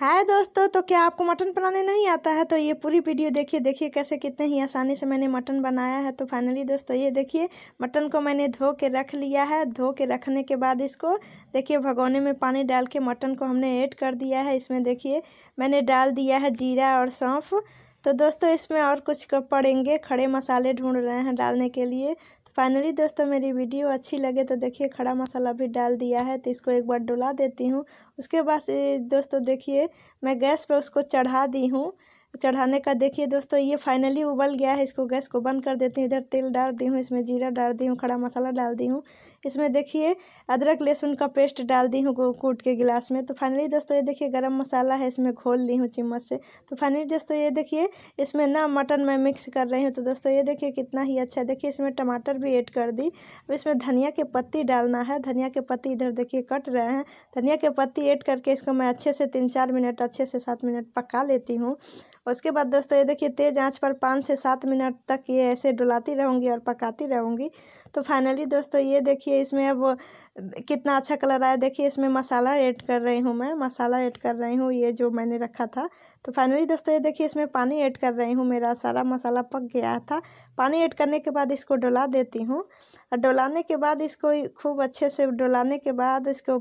हाय दोस्तों तो क्या आपको मटन बनाने नहीं आता है तो ये पूरी वीडियो देखिए देखिए कैसे कितने ही आसानी से मैंने मटन बनाया है तो फाइनली दोस्तों ये देखिए मटन को मैंने धो के रख लिया है धो के रखने के बाद इसको देखिए भगोने में पानी डाल के मटन को हमने ऐड कर दिया है इसमें देखिए मैंने डाल दिया है जीरा और सौंफ तो दोस्तों इसमें और कुछ पड़ेंगे खड़े मसाले ढूंढ रहे हैं डालने के लिए फाइनली दोस्तों मेरी वीडियो अच्छी लगे तो देखिए खड़ा मसाला भी डाल दिया है तो इसको एक बार डुला देती हूँ उसके बाद दोस्तों देखिए मैं गैस पर उसको चढ़ा दी हूँ चढ़ाने का देखिए दोस्तों ये फाइनली उबल गया है इसको गैस को बंद कर देती हूँ इधर तेल डाल दी हूँ इसमें जीरा डाल दी हूँ खड़ा मसाला डाल दी हूँ इसमें देखिए अदरक लहसुन का पेस्ट डाल दी हूँ कूट के गिलास में तो फाइनली दोस्तों ये देखिए गरम मसाला है इसमें घोल ली हूँ चम्मच से तो फाइनली दोस्तों ये देखिए इसमें ना मटन मैं मिक्स कर रही हूँ तो दोस्तों ये देखिए कितना ही अच्छा देखिए इसमें टमाटर भी ऐड कर दी अब इसमें धनिया के पत्ती डालना है धनिया के पत्ती इधर देखिए कट रहे हैं धनिया के पत्ती ऐड करके इसको मैं अच्छे से तीन चार मिनट अच्छे से सात मिनट पका लेती हूँ उसके बाद दोस्तों ये देखिए तेज़ आंच पर पाँच से सात मिनट तक ये ऐसे डुलाती रहूँगी और पकाती रहूँगी तो फाइनली दोस्तों ये देखिए इसमें अब कितना अच्छा कलर आया देखिए इसमें मसाला ऐड कर रही हूँ मैं मसाला ऐड कर रही हूँ ये जो मैंने रखा था तो फाइनली दोस्तों ये देखिए इसमें पानी ऐड कर रही हूँ मेरा सारा मसाला पक गया था पानी ऐड करने के बाद इसको डुला देती हूँ और डुलाने के बाद इसको खूब अच्छे से डुलाने के बाद इसको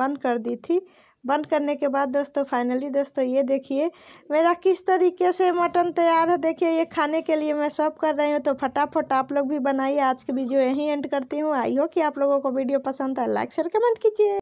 बंद कर दी थी बंद करने के बाद दोस्तों फाइनली दोस्तों ये देखिए मेरा किस तरीके से मटन तैयार है देखिए ये खाने के लिए मैं सब कर रही हूँ तो फटाफट आप लोग भी बनाइए आज की वीडियो यहीं एंड करती हूँ आई हो कि आप लोगों को वीडियो पसंद है लाइक शेयर कमेंट कीजिए